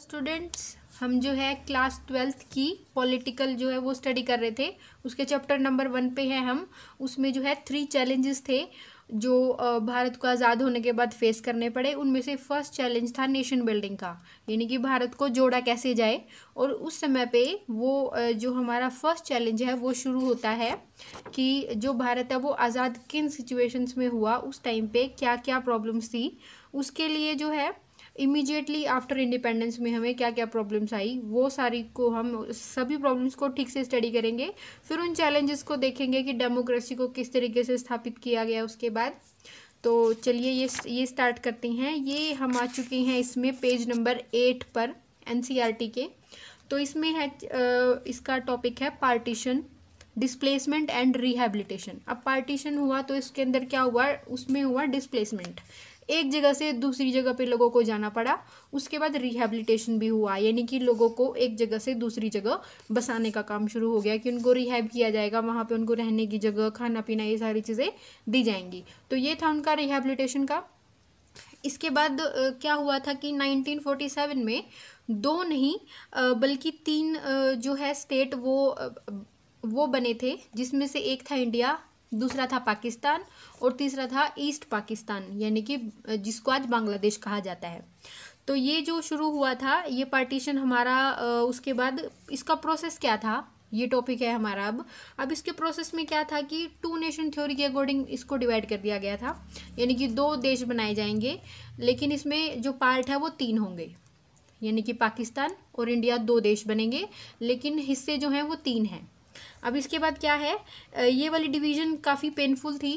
Students हम जो है क्लास ट्वेल्थ की पॉलिटिकल जो है वो स्टडी कर रहे थे उसके चैप्टर नंबर वन पे हैं हम उसमें जो है थ्री चैलेंजेस थे जो भारत को आज़ाद होने के बाद फेस करने पड़े उनमें से फर्स्ट चैलेंज था नेशन बिल्डिंग का यानी कि भारत को जोड़ा कैसे जाए और उस समय पे वो जो हमारा फर्स्ट चैलेंज है वो शुरू होता है कि जो भारत है वो आज़ाद किन सिचुएशंस में हुआ उस टाइम पे क्या क्या प्रॉब्लम्स थी उसके लिए जो है इमीजिएटली आफ्टर इंडिपेंडेंस में हमें क्या क्या प्रॉब्लम्स आई वो सारी को हम सभी प्रॉब्लम्स को ठीक से स्टडी करेंगे फिर उन चैलेंजेस को देखेंगे कि डेमोक्रेसी को किस तरीके से स्थापित किया गया उसके बाद तो चलिए ये ये स्टार्ट करते हैं ये हम आ चुके हैं इसमें पेज नंबर एट पर एन e के तो इसमें है इसका टॉपिक है पार्टीशन डिस्प्लेसमेंट एंड रिहेबिलिटेशन अब पार्टीशन हुआ तो इसके अंदर क्या हुआ उसमें हुआ डिस्प्लेसमेंट एक जगह से दूसरी जगह पे लोगों को जाना पड़ा उसके बाद रिहेबिलिटेशन भी हुआ यानी कि लोगों को एक जगह से दूसरी जगह बसाने का काम शुरू हो गया कि उनको रिहैब किया जाएगा वहाँ पे उनको रहने की जगह खाना पीना ये सारी चीज़ें दी जाएंगी तो ये था उनका रिहेबिलिटेशन का इसके बाद क्या हुआ था कि नाइनटीन में दो नहीं बल्कि तीन जो है स्टेट वो वो बने थे जिसमें से एक था इंडिया दूसरा था पाकिस्तान और तीसरा था ईस्ट पाकिस्तान यानी कि जिसको आज बांग्लादेश कहा जाता है तो ये जो शुरू हुआ था ये पार्टीशन हमारा उसके बाद इसका प्रोसेस क्या था ये टॉपिक है हमारा अब अब इसके प्रोसेस में क्या था कि टू नेशन थ्योरी के अकॉर्डिंग इसको डिवाइड कर दिया गया था यानी कि दो देश बनाए जाएंगे लेकिन इसमें जो पार्ट है वो तीन होंगे यानी कि पाकिस्तान और इंडिया दो देश बनेंगे लेकिन हिस्से जो हैं वो तीन हैं अब इसके बाद क्या है ये वाली डिवीज़न काफ़ी पेनफुल थी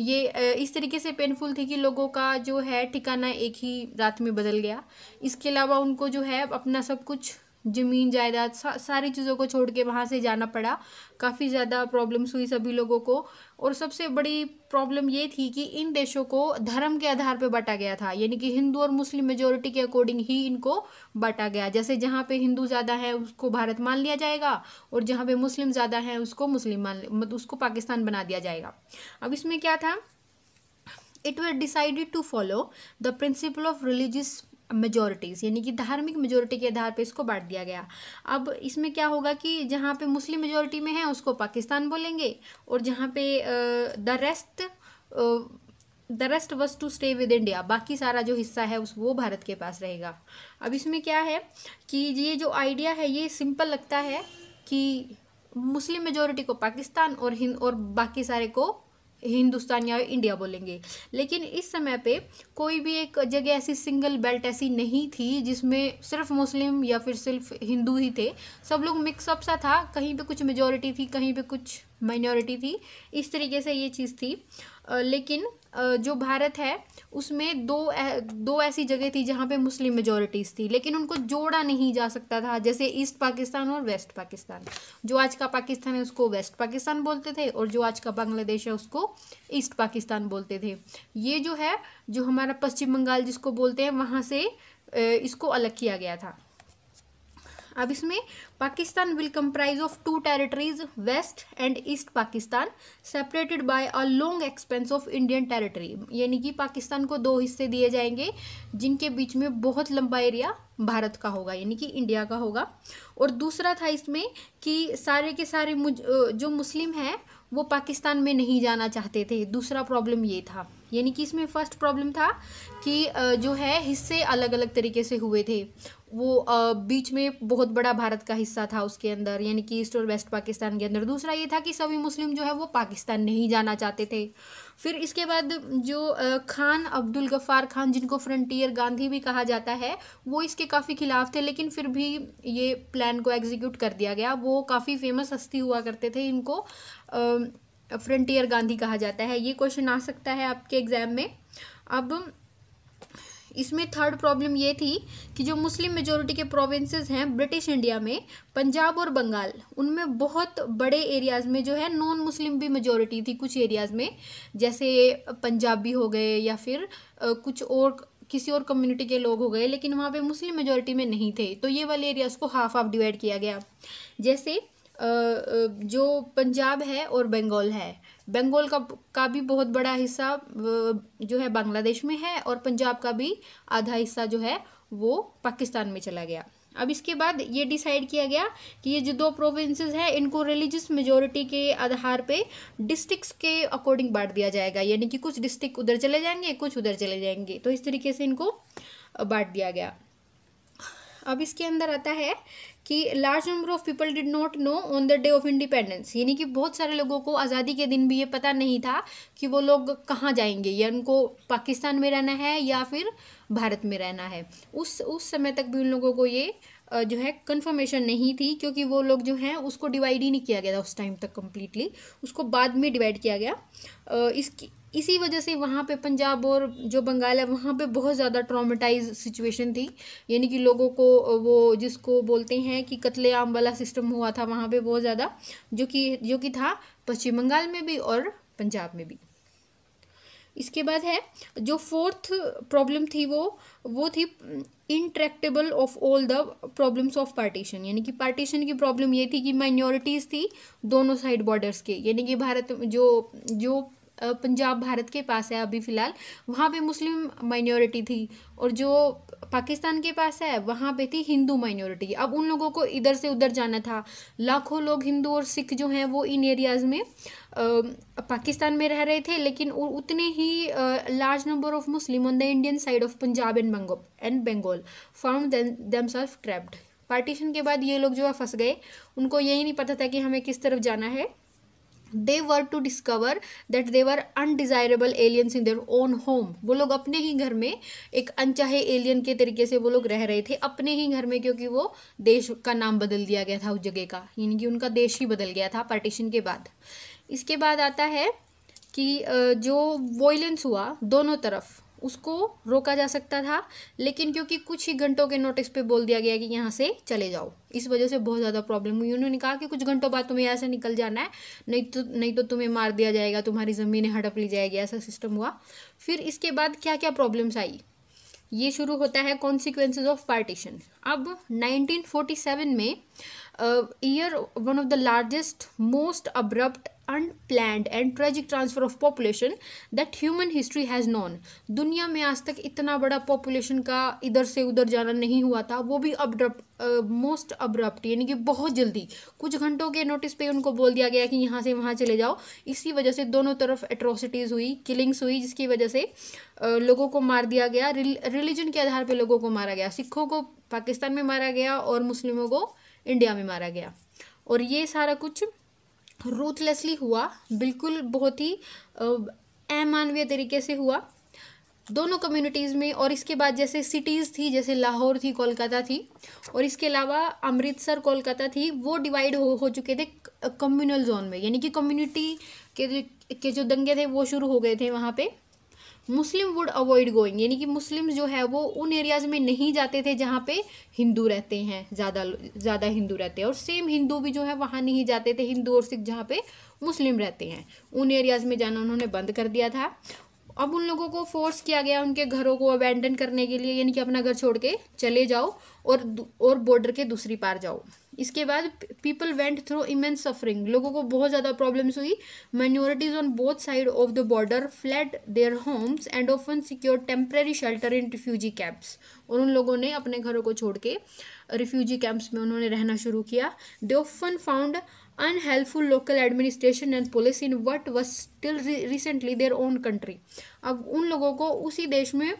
ये इस तरीके से पेनफुल थी कि लोगों का जो है ठिकाना एक ही रात में बदल गया इसके अलावा उनको जो है अपना सब कुछ ज़मीन जायदाद सा, सारी चीज़ों को छोड़ के वहाँ से जाना पड़ा काफ़ी ज़्यादा प्रॉब्लम्स हुई सभी लोगों को और सबसे बड़ी प्रॉब्लम ये थी कि इन देशों को धर्म के आधार पर बांटा गया था यानी कि हिंदू और मुस्लिम मेजोरिटी के अकॉर्डिंग ही इनको बांटा गया जैसे जहाँ पे हिंदू ज़्यादा है उसको भारत मान लिया जाएगा और जहाँ पे मुस्लिम ज़्यादा है उसको मुस्लिम मान मतलब उसको पाकिस्तान बना दिया जाएगा अब इसमें क्या था it was decided to follow the principle of religious majorities यानी कि धार्मिक मेजोरिटी के आधार पे इसको बांट दिया गया अब इसमें क्या होगा कि जहाँ पे मुस्लिम मेजोरिटी में है उसको पाकिस्तान बोलेंगे और जहाँ पे the rest the rest was to stay with India बाकी सारा जो हिस्सा है उस वो भारत के पास रहेगा अब इसमें क्या है कि ये जो आइडिया है ये सिंपल लगता है कि मुस्लिम मेजोरिटी को पाकिस्तान और हिंद और बाकी सारे को हिंदुस्तान या इंडिया बोलेंगे लेकिन इस समय पे कोई भी एक जगह ऐसी सिंगल बेल्ट ऐसी नहीं थी जिसमें सिर्फ मुस्लिम या फिर सिर्फ हिंदू ही थे सब लोग मिक्सअप सा था कहीं पे कुछ मेजोरिटी थी कहीं पे कुछ माइनॉरिटी थी इस तरीके से ये चीज़ थी लेकिन जो भारत है उसमें दो दो ऐसी जगह थी जहाँ पे मुस्लिम मेजोरिटीज़ थी लेकिन उनको जोड़ा नहीं जा सकता था जैसे ईस्ट पाकिस्तान और वेस्ट पाकिस्तान जो आज का पाकिस्तान है उसको वेस्ट पाकिस्तान बोलते थे और जो आज का बांग्लादेश है उसको ईस्ट पाकिस्तान बोलते थे ये जो है जो हमारा पश्चिम बंगाल जिसको बोलते हैं वहाँ से इसको अलग किया गया था अब इसमें Pakistan will comprise of two territories west and east Pakistan separated by a long expanse of Indian territory यानी कि पाकिस्तान को दो हिस्से दिए जाएंगे जिनके बीच में बहुत लंबा एरिया भारत का होगा यानी कि इंडिया का होगा और दूसरा था इसमें कि सारे के सारे मुझ जो मुस्लिम हैं वो पाकिस्तान में नहीं जाना चाहते थे दूसरा प्रॉब्लम ये था यानी कि इसमें फर्स्ट प्रॉब्लम था कि जो है हिस्से अलग अलग तरीके से हुए थे वो बीच में बहुत बड़ा भारत का हिस्सा था उसके अंदर यानी कि ईस्ट और वेस्ट पाकिस्तान के अंदर दूसरा ये था कि सभी मुस्लिम जो है वो पाकिस्तान नहीं जाना चाहते थे फिर इसके बाद जो खान अब्दुल गफ्फार खान जिनको फ्रंटियर गांधी भी कहा जाता है वो इसके काफ़ी खिलाफ थे लेकिन फिर भी ये प्लान को एग्जीक्यूट कर दिया गया वो काफ़ी फेमस हस्ती हुआ करते थे इनको फ्रंटियर गांधी कहा जाता है ये क्वेश्चन आ सकता है आपके एग्जाम में अब इसमें थर्ड प्रॉब्लम ये थी कि जो मुस्लिम मेजोरिटी के प्रोविंसेस हैं ब्रिटिश इंडिया में पंजाब और बंगाल उनमें बहुत बड़े एरियाज़ में जो है नॉन मुस्लिम भी मेजोरिटी थी कुछ एरियाज़ में जैसे पंजाबी हो गए या फिर कुछ और किसी और कम्युनिटी के लोग हो गए लेकिन वहाँ पे मुस्लिम मेजोरिटी में नहीं थे तो ये वाले एरियाज़ को हाफ हाफ डिवाइड किया गया जैसे जो पंजाब है और बंगाल है बंगाल का का भी बहुत बड़ा हिस्सा जो है बांग्लादेश में है और पंजाब का भी आधा हिस्सा जो है वो पाकिस्तान में चला गया अब इसके बाद ये डिसाइड किया गया कि ये जो दो प्रोविंसेस हैं इनको रिलीजियस मेजोरिटी के आधार पे डिस्ट्रिक्ट्स के अकॉर्डिंग बांट दिया जाएगा यानी कि कुछ डिस्ट्रिक्ट उधर चले जाएंगे कुछ उधर चले जाएंगे तो इस तरीके से इनको बांट दिया गया अब इसके अंदर आता है कि large number of people did not know on the day of independence यानी कि बहुत सारे लोगों को आज़ादी के दिन भी ये पता नहीं था कि वो लोग कहाँ जाएंगे या उनको पाकिस्तान में रहना है या फिर भारत में रहना है उस उस समय तक भी उन लोगों को ये जो है कंफर्मेशन नहीं थी क्योंकि वो लोग जो हैं उसको डिवाइड ही नहीं किया गया था उस टाइम तक कम्प्लीटली उसको बाद में डिवाइड किया गया इसकी इसी वजह से वहाँ पे पंजाब और जो बंगाल है वहाँ पे बहुत ज़्यादा ट्रामेटाइज सिचुएशन थी यानी कि लोगों को वो जिसको बोलते हैं कि कत्लेआम वाला सिस्टम हुआ था वहाँ पे बहुत ज़्यादा जो कि जो कि था पश्चिम बंगाल में भी और पंजाब में भी इसके बाद है जो फोर्थ प्रॉब्लम थी वो वो थी intractable of all the problems of partition यानी कि पार्टीशन की प्रॉब्लम ये थी कि माइनॉरिटीज़ थी दोनों साइड बॉर्डर्स के यानी कि भारत जो जो पंजाब भारत के पास है अभी फ़िलहाल वहाँ पे मुस्लिम माइनॉरिटी थी और जो पाकिस्तान के पास है वहाँ पे थी हिंदू माइनॉरिटी अब उन लोगों को इधर से उधर जाना था लाखों लोग हिंदू और सिख जो हैं वो इन एरियाज़ में पाकिस्तान में रह रहे थे लेकिन उतने ही large number of Muslim on the Indian side of Punjab and बंगो and Bengal found themselves trapped partition के बाद ये लोग जो है फंस गए उनको यही नहीं पता था कि हमें किस तरफ जाना है they were to discover that they were undesirable aliens in their own home वो लोग अपने ही घर में एक अनचाहे एलियन के तरीके से वो लोग रह रहे थे अपने ही घर में क्योंकि वो देश का नाम बदल दिया गया था उस जगह का यानी कि उनका देश ही बदल गया था पार्टीशन के बाद इसके बाद आता है कि जो वॉयलेंस हुआ दोनों तरफ उसको रोका जा सकता था लेकिन क्योंकि कुछ ही घंटों के नोटिस पे बोल दिया गया कि यहाँ से चले जाओ इस वजह से बहुत ज़्यादा प्रॉब्लम हुई उन्होंने कहा कि कुछ घंटों बाद तुम्हें यहाँ से निकल जाना है नहीं तो नहीं तो तुम्हें मार दिया जाएगा तुम्हारी ज़मीनें हड़प ली जाएगी ऐसा सिस्टम हुआ फिर इसके बाद क्या क्या प्रॉब्लम्स आई ये शुरू होता है कॉन्सिक्वेंसेज ऑफ पार्टीशन अब 1947 में year one of the largest most abrupt unplanned and tragic transfer of population that human history has known दुनिया में आज तक इतना बड़ा पॉपुलेशन का इधर से उधर जाना नहीं हुआ था वो भी अब्रप्ट मोस्ट अब्रप्ट यानी कि बहुत जल्दी कुछ घंटों के नोटिस पे उनको बोल दिया गया कि यहाँ से वहाँ चले जाओ इसी वजह से दोनों तरफ एट्रोसिटीज़ हुई किलिंग्स हुई जिसकी वजह से uh, लोगों को मार दिया गया रिलीजन के आधार पर लोगों को मारा गया सिखों को पाकिस्तान में मारा गया और मुस्लिमों को इंडिया में मारा गया और ये सारा कुछ रूथलेसली हुआ बिल्कुल बहुत ही अमानवीय तरीके से हुआ दोनों कम्युनिटीज़ में और इसके बाद जैसे सिटीज़ थी जैसे लाहौर थी कोलकाता थी और इसके अलावा अमृतसर कोलकाता थी वो डिवाइड हो हो चुके थे कम्युनल जोन में यानी कि कम्युनिटी के के जो दंगे थे वो शुरू हो गए थे वहाँ पे मुस्लिम वुड अवॉइड गोइंग यानी कि मुस्लिम जो है वो उन एरियाज़ में नहीं जाते थे जहाँ पे हिंदू रहते हैं ज़्यादा ज़्यादा हिंदू रहते हैं और सेम हिंदू भी जो है वहाँ नहीं जाते थे हिंदू और सिख जहाँ पे मुस्लिम रहते हैं उन एरियाज़ में जाना उन्होंने बंद कर दिया था अब उन लोगों को फोर्स किया गया उनके घरों को अबेंडन करने के लिए यानी कि अपना घर छोड़ के चले जाओ और और बॉर्डर के दूसरी पार जाओ इसके बाद people went through immense suffering लोगों को बहुत ज़्यादा प्रॉब्लम्स हुई minorities on both side of the border fled their homes and often secure temporary shelter in refugee camps और उन लोगों ने अपने घरों को छोड़ के रिफ्यूजी कैंप्स में उन्होंने रहना शुरू किया they often found unhelpful local administration and police in what was still recently their own country अब उन लोगों को उसी देश में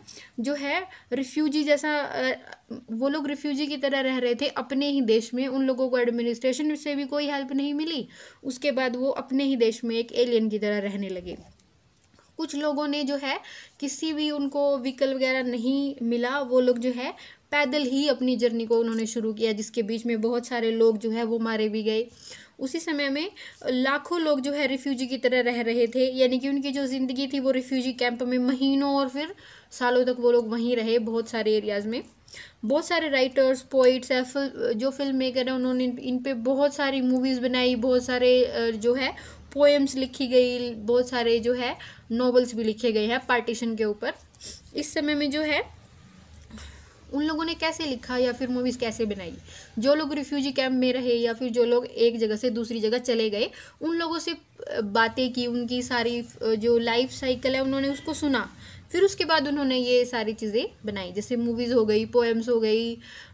जो है रिफ्यूजी जैसा वो लोग रिफ्यूजी की तरह रह रहे थे अपने ही देश में उन लोगों को एडमिनिस्ट्रेशन से भी कोई हेल्प नहीं मिली उसके बाद वो अपने ही देश में एक एलियन की तरह रहने लगे कुछ लोगों ने जो है किसी भी उनको व्हीकल वगैरह नहीं मिला वो लोग जो है पैदल ही अपनी जर्नी को उन्होंने शुरू किया जिसके बीच में बहुत सारे लोग जो है वो मारे भी गए उसी समय में लाखों लोग जो है रिफ्यूजी की तरह रह रहे थे यानी कि उनकी जो ज़िंदगी थी वो रिफ्यूजी कैंप में महीनों और फिर सालों तक वो लोग वहीं रहे बहुत सारे एरियाज़ में बहुत सारे राइटर्स पोइट्स है जो फिल्म मेकर हैं उन्होंने इन पर बहुत सारी मूवीज़ बनाई बहुत सारे जो है पोएम्स लिखी गई बहुत सारे जो है नॉवेल्स भी लिखे गए हैं पार्टीशन के ऊपर इस समय में जो है उन लोगों ने कैसे लिखा या फिर मूवीज़ कैसे बनाई जो लोग रिफ्यूजी कैंप में रहे या फिर जो लोग एक जगह से दूसरी जगह चले गए उन लोगों से बातें की उनकी सारी जो लाइफ साइकिल है उन्होंने उसको सुना फिर उसके बाद उन्होंने ये सारी चीज़ें बनाई जैसे मूवीज़ हो गई पोएम्स हो गई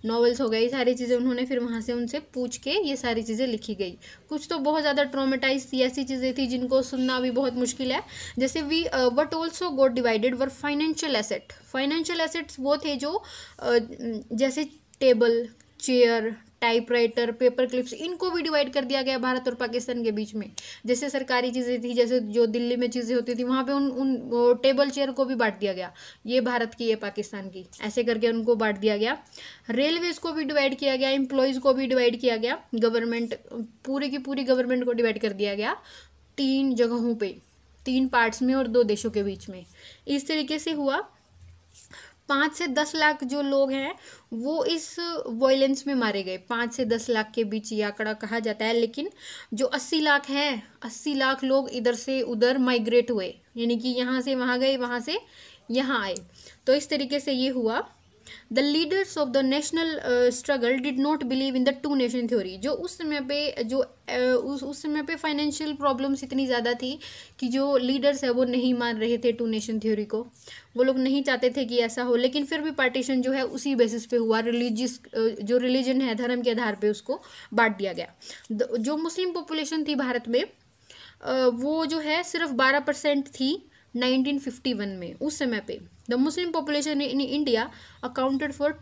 नॉवेल्स हो गई सारी चीज़ें उन्होंने फिर वहाँ से उनसे पूछ के ये सारी चीज़ें लिखी गई कुछ तो बहुत ज़्यादा ट्रोमेटाइज थी ऐसी चीज़ें थी जिनको सुनना भी बहुत मुश्किल है जैसे we what also got divided were financial asset financial assets वो थे जो uh, जैसे table chair typewriter paper clips इनको भी डिवाइड कर दिया गया भारत और पाकिस्तान के बीच में जैसे सरकारी चीज़ें थी जैसे जो दिल्ली में चीज़ें होती थी वहाँ पे उन उन टेबल चेयर को भी बांट दिया गया ये भारत की ये पाकिस्तान की ऐसे करके उनको बांट दिया गया रेलवेज़ को भी डिवाइड किया गया एम्प्लॉयज़ को भी डिवाइड किया गया गवर्नमेंट पूरी की पूरी गवर्नमेंट को डिवाइड कर दिया गया तीन जगहों पर तीन पार्ट्स में और दो देशों के बीच में इस तरीके से हुआ पाँच से दस लाख जो लोग हैं वो इस वॉयलेंस में मारे गए पाँच से दस लाख के बीच ये आंकड़ा कहा जाता है लेकिन जो अस्सी लाख है अस्सी लाख लोग इधर से उधर माइग्रेट हुए यानी कि यहाँ से वहाँ गए वहाँ से यहाँ आए तो इस तरीके से ये हुआ the leaders of the national struggle did not believe in the two nation theory जो उस समय पे जो uh, उस उस समय पे फाइनेंशियल प्रॉब्लम्स इतनी ज़्यादा थी कि जो लीडर्स है वो नहीं मान रहे थे टू नेशन थ्योरी को वो लोग नहीं चाहते थे कि ऐसा हो लेकिन फिर भी पार्टीशन जो है उसी बेसिस पे हुआ रिलीजियस uh, जो रिलीजन है धर्म के आधार पे उसको बांट दिया गया जो मुस्लिम पॉपुलेशन थी भारत में uh, वो जो है सिर्फ बारह परसेंट थी वन में उस समय पर the Muslim population in India accounted for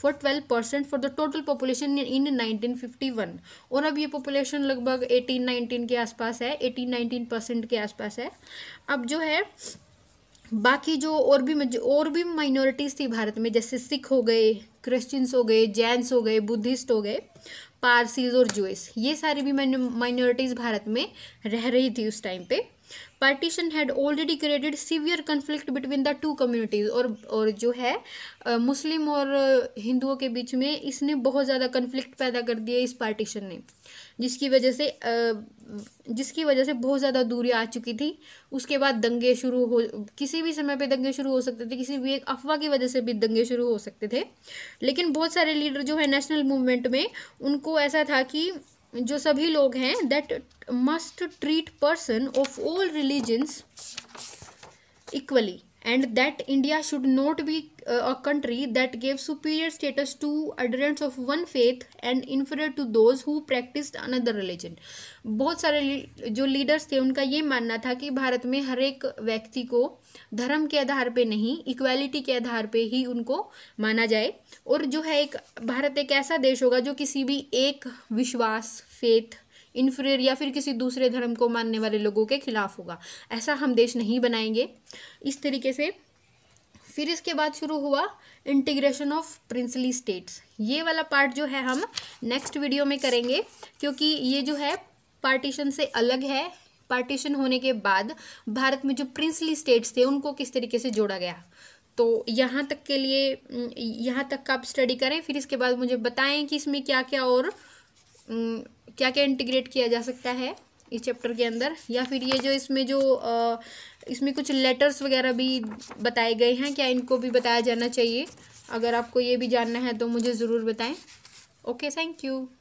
for twelve percent for the total population in nineteen fifty one और अब ये पॉपुलेशन लगभग एटीन नाइनटीन के आसपास है एटीन नाइनटीन परसेंट के आसपास है अब जो है बाकी जो और भी और भी माइनॉरिटीज़ थी भारत में जैसे सिख हो गए क्रिश्चियंस हो गए जैनस हो गए बुद्धिस्ट हो गए पारसीज और जूस ये सारी भी माइनॉरिटीज़ भारत में रह रही थी उस टाइम पर partition had already created severe conflict between the two communities और और जो है मुस्लिम और हिंदुओं के बीच में इसने बहुत ज़्यादा कन्फ्लिक्ट पैदा कर दिया इस पार्टीशन ने जिसकी वजह से जिसकी वजह से बहुत ज़्यादा दूरी आ चुकी थी उसके बाद दंगे शुरू हो किसी भी समय पे दंगे शुरू हो सकते थे किसी भी एक अफवाह की वजह से भी दंगे शुरू हो सकते थे लेकिन बहुत सारे लीडर जो है नेशनल मूवमेंट में उनको ऐसा था कि जो सभी लोग हैं that must treat person of all religions equally and that India should not be uh, a country that gave superior status to adherents of one faith and inferior to those who practiced another religion. बहुत सारे जो leaders थे उनका ये मानना था कि भारत में हर एक व्यक्ति को धर्म के आधार पे नहीं इक्वालिटी के आधार पे ही उनको माना जाए और जो है एक भारत एक ऐसा देश होगा जो किसी भी एक विश्वास फेथ इन्फ्रियर या फिर किसी दूसरे धर्म को मानने वाले लोगों के खिलाफ होगा ऐसा हम देश नहीं बनाएंगे इस तरीके से फिर इसके बाद शुरू हुआ इंटीग्रेशन ऑफ प्रिंसली स्टेट्स ये वाला पार्ट जो है हम नेक्स्ट वीडियो में करेंगे क्योंकि ये जो है पार्टीशन से अलग है पार्टीशन होने के बाद भारत में जो प्रिंसली स्टेट्स थे उनको किस तरीके से जोड़ा गया तो यहाँ तक के लिए यहाँ तक का आप स्टडी करें फिर इसके बाद मुझे बताएं कि इसमें क्या क्या और क्या क्या इंटीग्रेट किया जा सकता है इस चैप्टर के अंदर या फिर ये जो इसमें जो इसमें कुछ लेटर्स वगैरह भी बताए गए हैं क्या इनको भी बताया जाना चाहिए अगर आपको ये भी जानना है तो मुझे ज़रूर बताएं ओके थैंक यू